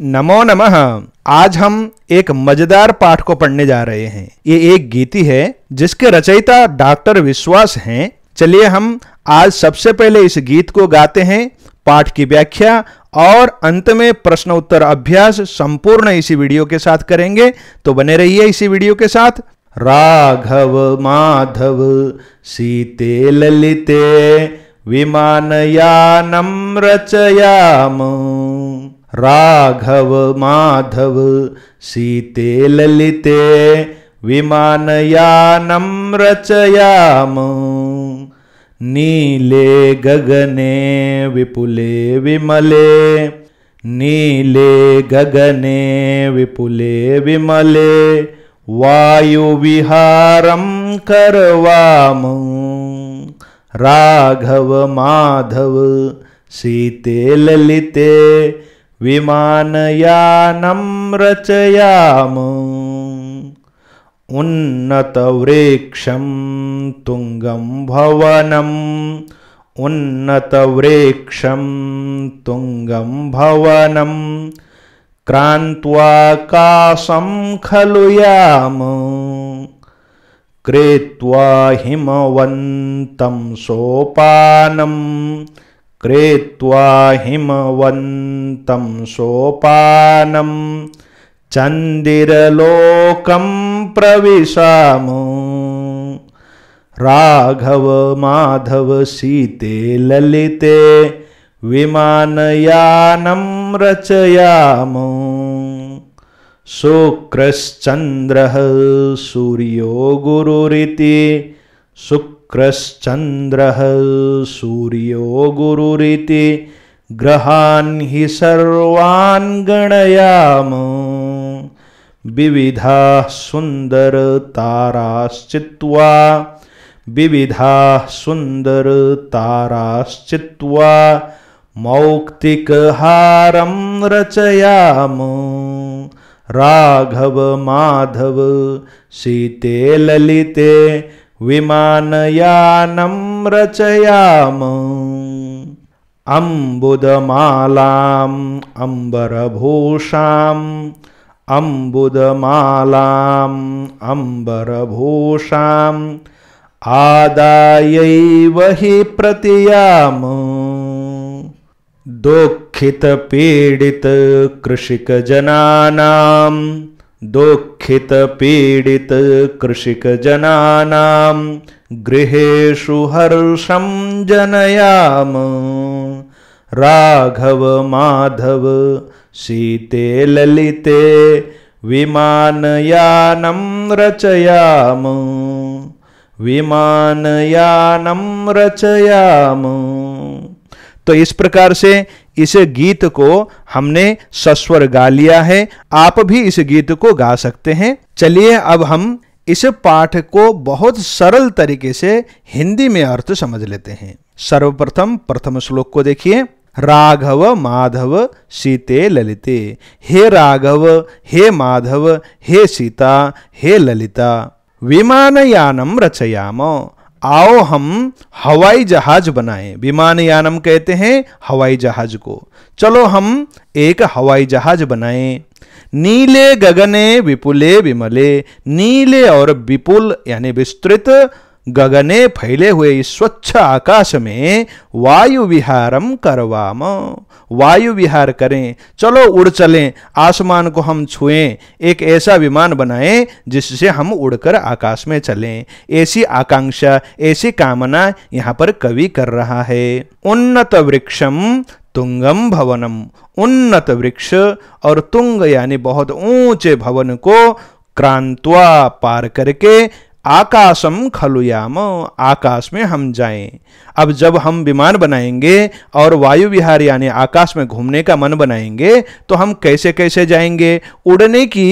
नमो नमः आज हम एक मजेदार पाठ को पढ़ने जा रहे हैं ये एक गीति है जिसके रचयिता डॉक्टर विश्वास हैं चलिए हम आज सबसे पहले इस गीत को गाते हैं पाठ की व्याख्या और अंत में प्रश्न उत्तर अभ्यास संपूर्ण इसी वीडियो के साथ करेंगे तो बने रहिए इसी वीडियो के साथ राघव माधव सीते ललिते विमानयानम रचयाम राघव माधव सीते ललिते विमानयानं रचयाम नीले गगने विपुले विमले नीले गगने विपुले विमले वायुविहारं करवाम राघव माधव सीते ललिते विमानयानं रचयाम उन्नतवृक्षं तुङ्गं भवनम् उन्नतवृक्षं तुङ्गं भवनं क्रान्त्वाकाशं खलु याम क्रेत्वा हिमवन्तं सोपानम् क्रेत्वा हिमवन्तं सोपानं चन्दिरलोकं प्रविशाम राघव माधव सीते ललिते विमानयानं रचयाम शुक्रश्चन्द्रः सूर्यो गुरुरिति शुक्रश्चन्द्रः सूर्यो गुरुरिति ग्रहान् हि सर्वान् गणयाम विविधाः सुन्दरताराश्चित्वा विविधाः सुन्दरताराश्चित्वा मौक्तिकहारं रचयाम राघव माधव सीते ललिते विमानयानं रचयाम अम्बुदमालाम् अम्बरभूषाम् अम्बुदमालाम् अम्बरभूषाम् आदायैव हि प्रतियाम दुःखितपीडितकृषिकजनानाम् दुखित पीड़ित कृषिक जनानाम गृहेशु हर्षम जनयाम राघव माधव सीते ललिते विमानयानं रचयाम विमानयानं रचयाम तो इस प्रकार से इस गीत को हमने सस्वर गा लिया है आप भी इस गीत को गा सकते हैं चलिए अब हम इस पाठ को बहुत सरल तरीके से हिंदी में अर्थ समझ लेते हैं सर्वप्रथम प्रथम श्लोक को देखिए राघव माधव सीते ललिते हे राघव हे माधव हे सीता हे ललिता विमानयानम रचयाम आओ हम हवाई जहाज बनाएं विमान यानम कहते हैं हवाई जहाज को चलो हम एक हवाई जहाज बनाएं नीले गगने विपुले विमले नीले और विपुल यानी विस्तृत गगने फैले हुए इस स्वच्छ आकाश में वायु विहारम करवाम वायु विहार करें चलो उड़ चलें आसमान को हम छुएं एक ऐसा विमान बनाएं जिससे हम उड़कर आकाश में चलें ऐसी आकांक्षा ऐसी कामना यहाँ पर कवि कर रहा है उन्नत वृक्षम तुंगम भवनम उन्नत वृक्ष और तुंग यानी बहुत ऊंचे भवन को क्रांतवा पार करके आकाशम खलुयाम आकाश में हम जाएं अब जब हम विमान बनाएंगे और वायु विहार यानी आकाश में घूमने का मन बनाएंगे तो हम कैसे कैसे जाएंगे उड़ने की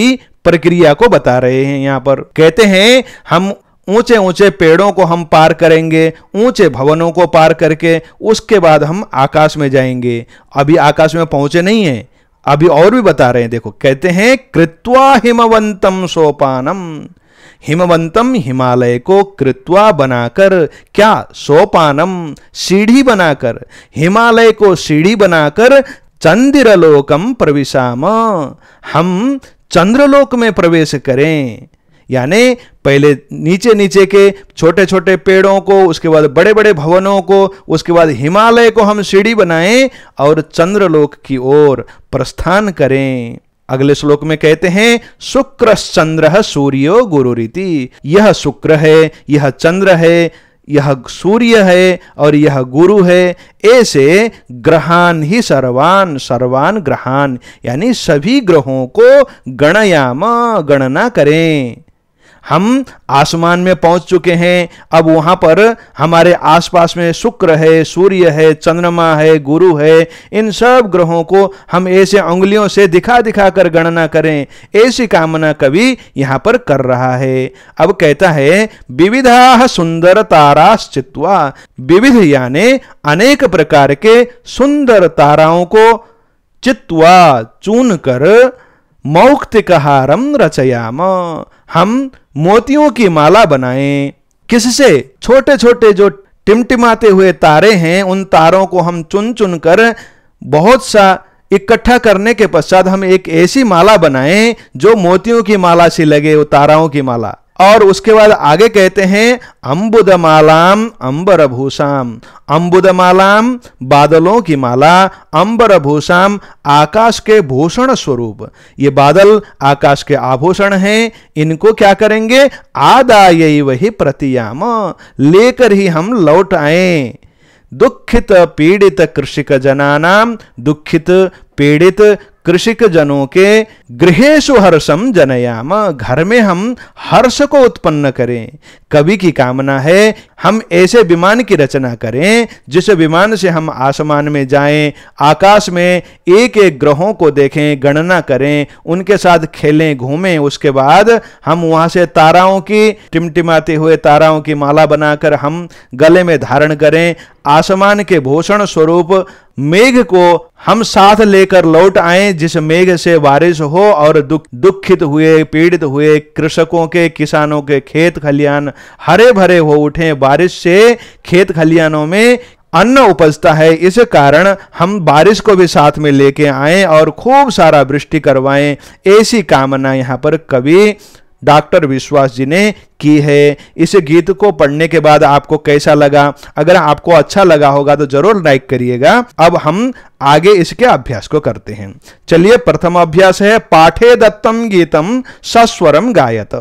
प्रक्रिया को बता रहे हैं यहाँ पर कहते हैं हम ऊंचे ऊंचे पेड़ों को हम पार करेंगे ऊंचे भवनों को पार करके उसके बाद हम आकाश में जाएंगे अभी आकाश में पहुंचे नहीं है अभी और भी बता रहे हैं देखो कहते हैं कृत्वा हिमवंतम सोपानम हिमवंतम हिमालय को कृत्वा बनाकर क्या सोपानम सीढ़ी बनाकर हिमालय को सीढ़ी बनाकर चंद्रलोकम प्रविशाम हम चंद्रलोक में प्रवेश करें यानी पहले नीचे नीचे के छोटे छोटे पेड़ों को उसके बाद बड़े बड़े भवनों को उसके बाद हिमालय को हम सीढ़ी बनाएं और चंद्रलोक की ओर प्रस्थान करें अगले श्लोक में कहते हैं शुक्र चंद्र सूर्यो गुरु रीति यह शुक्र है यह चंद्र है यह सूर्य है और यह गुरु है ऐसे ग्रहान ही सर्वान सर्वान ग्रहान यानी सभी ग्रहों को गणयाम गणना करें हम आसमान में पहुंच चुके हैं अब वहां पर हमारे आसपास में शुक्र है सूर्य है चंद्रमा है गुरु है इन सब ग्रहों को हम ऐसे उंगलियों से दिखा दिखा कर गणना करें ऐसी कामना कवि यहाँ पर कर रहा है अब कहता है विविधा सुंदर ताराश्चित्वा विविध यानी अनेक प्रकार के सुंदर ताराओं को चित्वा चून कर मौक्तिक हारम रचयाम हम मोतियों की माला बनाए किससे छोटे छोटे जो टिमटिमाते हुए तारे हैं उन तारों को हम चुन चुन कर बहुत सा इकट्ठा करने के पश्चात हम एक ऐसी माला बनाए जो मोतियों की माला सी लगे वो ताराओं की माला और उसके बाद आगे कहते हैं अंबर अंबरभूषाम अंबुदमालाम बादलों की माला अंबरभूषाम आकाश के भूषण स्वरूप ये बादल आकाश के आभूषण हैं इनको क्या करेंगे आदाय वही प्रतियाम लेकर ही हम लौट आए दुखित पीड़ित कृषिक जनानाम दुखित पीड़ित कृषिक जनों के गृहेशु हर्षम जनयाम घर में हम हर्ष को उत्पन्न करें कवि की कामना है हम ऐसे विमान की रचना करें जिस विमान से हम आसमान में जाएं आकाश में एक एक ग्रहों को देखें गणना करें उनके साथ खेलें घूमें उसके बाद हम वहां से ताराओं की टिमटिमाते हुए ताराओं की माला बनाकर हम गले में धारण करें आसमान के भूषण स्वरूप मेघ को हम साथ लेकर लौट आए जिस मेघ से बारिश हो हो और दुख दुखित हुए पीड़ित हुए कृषकों के किसानों के खेत खलियान हरे भरे हो उठे बारिश से खेत खलियानों में अन्न उपजता है इस कारण हम बारिश को भी साथ में लेके आए और खूब सारा वृष्टि करवाएं ऐसी कामना यहाँ पर कवि डॉक्टर विश्वास जी ने की है इस गीत को पढ़ने के बाद आपको कैसा लगा अगर आपको अच्छा लगा होगा तो जरूर लाइक करिएगा अब हम आगे इसके अभ्यास को करते हैं चलिए प्रथम अभ्यास है पाठे दत्तम गीतम सस्वरम गायत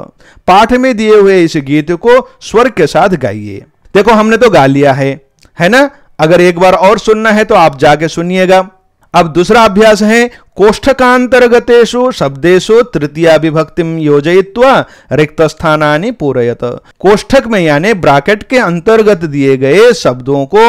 पाठ में दिए हुए इस गीत को स्वर के साथ गाइए देखो हमने तो गा लिया है है ना अगर एक बार और सुनना है तो आप जाके सुनिएगा अब दूसरा अभ्यास है कोष्ठकान्तर्गतेषु शब्देषु तृतीया विभक्ति योजयित्वा रिक्त स्थानानि पूरयत कोष्ठक में यानी ब्राकेट के अंतर्गत दिए गए शब्दों को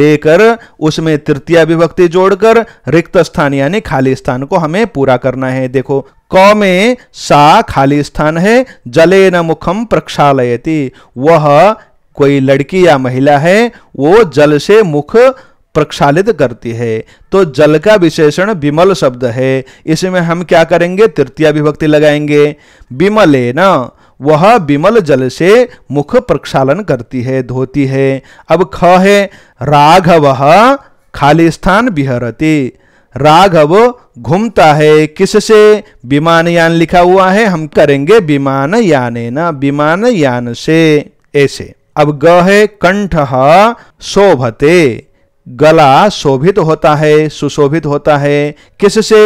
लेकर उसमें तृतीया विभक्ति जोड़कर रिक्त स्थान यानी खाली स्थान को हमें पूरा करना है देखो क में सा खाली स्थान है जले न मुखम प्रक्षालयती वह कोई लड़की या महिला है वो जल से मुख प्रक्षालित करती है तो जल का विशेषण विमल शब्द है इसमें हम क्या करेंगे तृतीय विभक्ति लगाएंगे है ना वह विमल जल से मुख प्रक्षालन करती है धोती है अब ख है राघव खाली स्थान बिहरती राघव घूमता है किससे विमान यान लिखा हुआ है हम करेंगे विमान याने ना विमान यान से ऐसे अब ग है कंठ शोभते गला शोभित होता है सुशोभित होता है किससे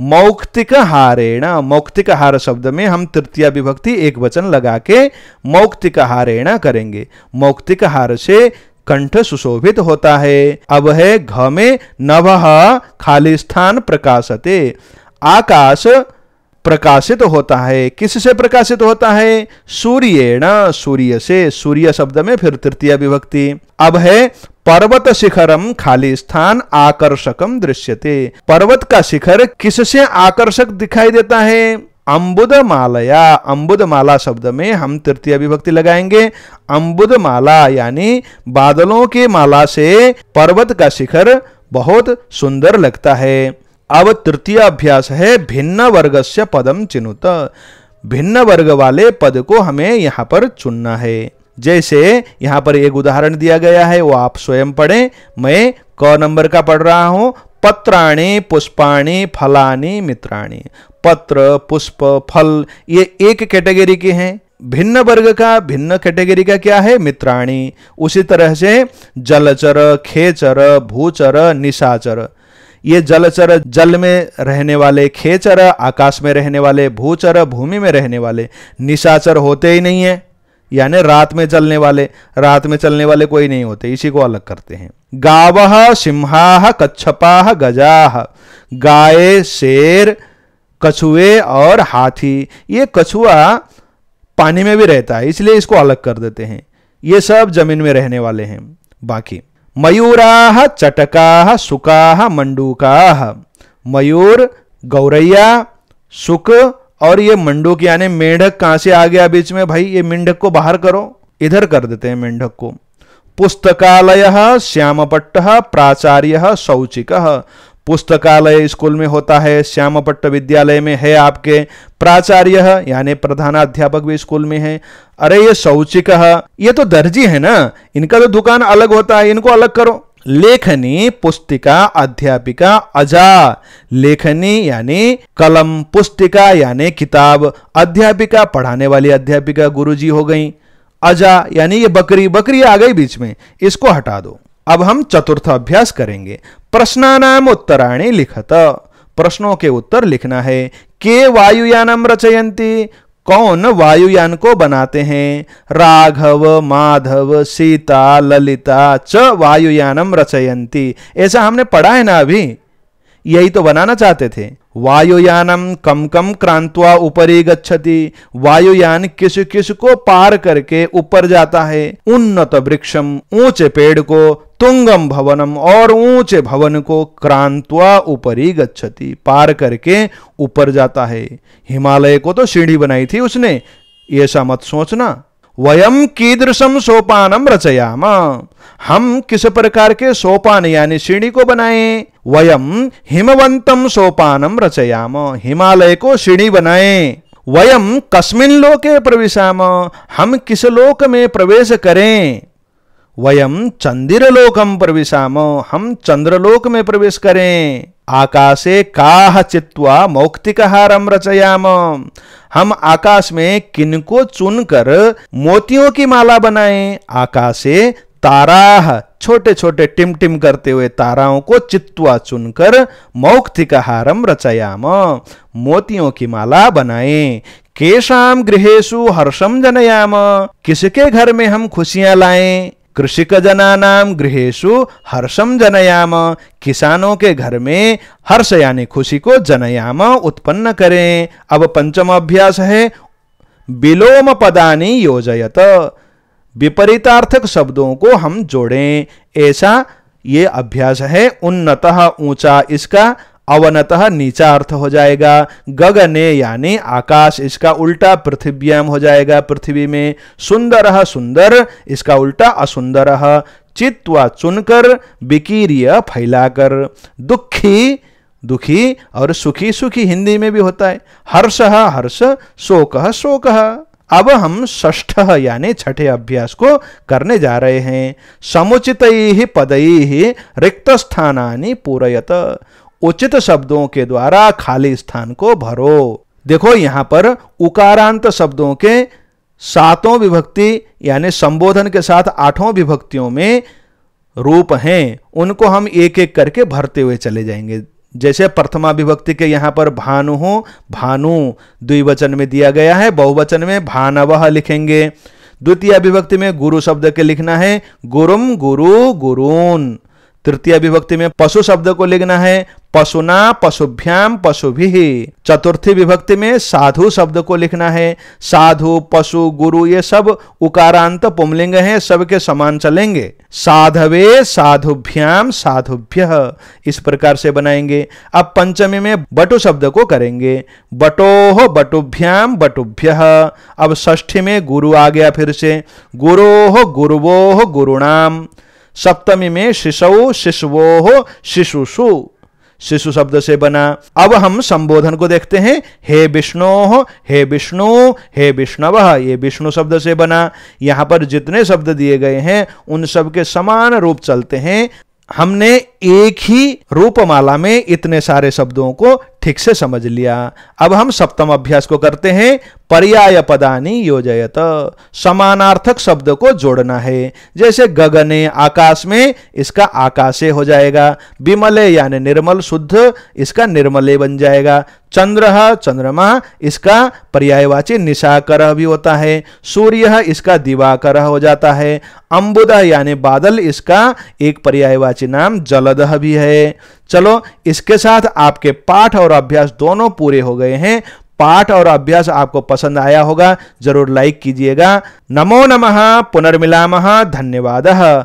मौक्तिक हारेण मौक्तिक हार शब्द में हम तृतीय विभक्ति एक वचन लगा के मौक्तिक हारेण करेंगे मौक्तिक हार से कंठ सुशोभित होता है अब है घ में नभ खाली स्थान प्रकाशते आकाश प्रकाशित होता है किससे प्रकाशित होता है सूर्य न सूर्य से सूर्य शब्द में फिर तृतीय विभक्ति अब है पर्वत शिखरम खाली स्थान आकर्षकम दृश्यते पर्वत का शिखर किससे आकर्षक दिखाई देता है अम्बुद मालया अंबुद माला शब्द में हम तृतीय विभक्ति लगाएंगे अंबुद माला यानी बादलों के माला से पर्वत का शिखर बहुत सुंदर लगता है अब तृतीय अभ्यास है भिन्न वर्ग से पदम चिन्हुत भिन्न वर्ग वाले पद को हमें यहाँ पर चुनना है जैसे यहाँ पर एक उदाहरण दिया गया है वो आप स्वयं पढ़ें मैं क नंबर का पढ़ रहा हूँ पत्राणी पुष्पाणी फलानी मित्राणी पत्र पुष्प फल ये एक कैटेगरी के हैं भिन्न वर्ग का भिन्न कैटेगरी का क्या है मित्राणी उसी तरह से जलचर खेचर भूचर निशाचर ये जलचर जल में रहने वाले खेचर आकाश में रहने वाले भूचर भूमि में रहने वाले निशाचर होते ही नहीं है यानी रात में चलने वाले रात में चलने वाले कोई नहीं होते इसी को अलग करते हैं गाव सिंहा कच्छपा गजा गाय शेर कछुए और हाथी ये कछुआ पानी में भी रहता है इसलिए इसको अलग कर देते हैं ये सब जमीन में रहने वाले हैं बाकी मयूरा चटका सुखा मंडूका मयूर गौरैया सुक और ये मंडूक यानी मेंढक कहां से आ गया बीच में भाई ये मेंढक को बाहर करो इधर कर देते हैं मेंढक को पुस्तकालय श्यामपट्ट प्राचार्य शौचिक पुस्तकालय स्कूल में होता है श्यामपट्ट विद्यालय में है आपके प्राचार्य यानी प्रधानाध्यापक भी स्कूल में है अरे ये शौचिक ये तो दर्जी है ना इनका तो दुकान अलग होता है इनको अलग करो लेखनी पुस्तिका अध्यापिका अजा लेखनी यानी कलम पुस्तिका यानी किताब अध्यापिका पढ़ाने वाली अध्यापिका गुरुजी हो गई अजा यानी ये बकरी बकरी आ गई बीच में इसको हटा दो अब हम चतुर्थ अभ्यास करेंगे प्रश्नानाम उत्तराणी लिखत प्रश्नों के उत्तर लिखना है के वायुयानम रचयंती कौन वायुयान को बनाते हैं राघव माधव सीता ललिता च वायुयानम रचयंती ऐसा हमने पढ़ा है ना अभी यही तो बनाना चाहते थे वायुयानम कम कम क्रांतवा ऊपरी गच्छति वायुयान किस किस को पार करके ऊपर जाता है उन्नत वृक्षम ऊंचे पेड़ को तुंगम भवनम और ऊंचे भवन को क्रांतवा ऊपरी गच्छति पार करके ऊपर जाता है हिमालय को तो सीढ़ी बनाई थी उसने ऐसा मत सोचना वयम कीदृशम सोपानम रचयाम हम किस प्रकार के सोपान यानी सीढ़ी को बनाए वयम हिमवंतम सोपानम रचयाम हिमालय को सीढ़ी बनाए वयम कस्मिन लोके प्रवेशाम हम किस लोक में प्रवेश करें वयम चंद्रलोकम प्रवेशामो हम चंद्रलोक में प्रवेश करें आकाशे काह चित्वा हारम रचयाम हम आकाश में किनको चुनकर मोतियों की माला बनाएं आकाशे तारा छोटे छोटे टिम टिम करते हुए ताराओं को चित्वा चुनकर मौक्तिक हारम रचयाम मोतियों की माला बनाएं केशाम गृहेशु हर्षम जनयाम किसके घर में हम खुशियां लाएं कृषिकजनानाम गृहेशु हर्षम जनयाम किसानों के घर में हर्ष यानी खुशी को जनयाम उत्पन्न करें अब पंचम अभ्यास है विलोम पदानी योजयत विपरीतार्थक शब्दों को हम जोड़ें ऐसा ये अभ्यास है उन्नत ऊंचा इसका अवनतः नीचा अर्थ हो जाएगा गगने यानी आकाश इसका उल्टा पृथ्व्याम हो जाएगा पृथ्वी में सुंदर सुंदर इसका उल्टा असुंदर चित्वा चुनकर विकीरिय फैलाकर दुखी दुखी और सुखी सुखी हिंदी में भी होता है हर्ष हर्ष शोक शोक अब हम ष्ठ यानी छठे अभ्यास को करने जा रहे हैं समुचित पदई रिक्त स्थानी पूरयत उचित शब्दों के द्वारा खाली स्थान को भरो देखो यहां पर उकारांत शब्दों के सातों विभक्ति यानी संबोधन के साथ आठों विभक्तियों में रूप हैं उनको हम एक एक करके भरते हुए चले जाएंगे जैसे प्रथमा विभक्ति के यहां पर भानु हो भानु द्विवचन में दिया गया है बहुवचन में भानवह लिखेंगे द्वितीय विभक्ति में गुरु शब्द के लिखना है गुरुम गुरु गुरून तृतीय विभक्ति में पशु शब्द को लिखना है पशुना पशुभ्याम पशु भी चतुर्थी विभक्ति में साधु शब्द को लिखना है साधु पशु गुरु ये सब उकारांत पुमलिंग हैं सबके समान चलेंगे साधवे साधुभ्याम साधुभ्य इस प्रकार से बनाएंगे अब पंचमी में बटु शब्द को करेंगे बटो बटुभ्याम बटुभ्य अब ष्ठी में गुरु आ गया फिर से गुरो गुरुवो गुरुणाम सप्तमी में शिशौ शिशवो शिशुषु शिशु शब्द से बना अब हम संबोधन को देखते हैं हे विष्णु हे विष्णु हे विष्णव ये विष्णु शब्द से बना यहां पर जितने शब्द दिए गए हैं उन सब के समान रूप चलते हैं हमने एक ही रूपमाला में इतने सारे शब्दों को ठीक से समझ लिया अब हम सप्तम अभ्यास को करते हैं पर्याय पदानी योजयत समानार्थक शब्द को जोड़ना है जैसे गगने आकाश में इसका आकाशे हो जाएगा विमले यानी निर्मल शुद्ध इसका निर्मले बन जाएगा चंद्र चंद्रमा इसका पर्यायवाची निशाकर भी होता है सूर्य इसका दिवाकर हो जाता है अम्बुद यानी बादल इसका एक पर्यायवाची नाम जलद भी है चलो इसके साथ आपके पाठ और अभ्यास दोनों पूरे हो गए हैं पाठ और अभ्यास आपको पसंद आया होगा जरूर लाइक कीजिएगा नमो नमः पुनर्मिलामः धन्यवाद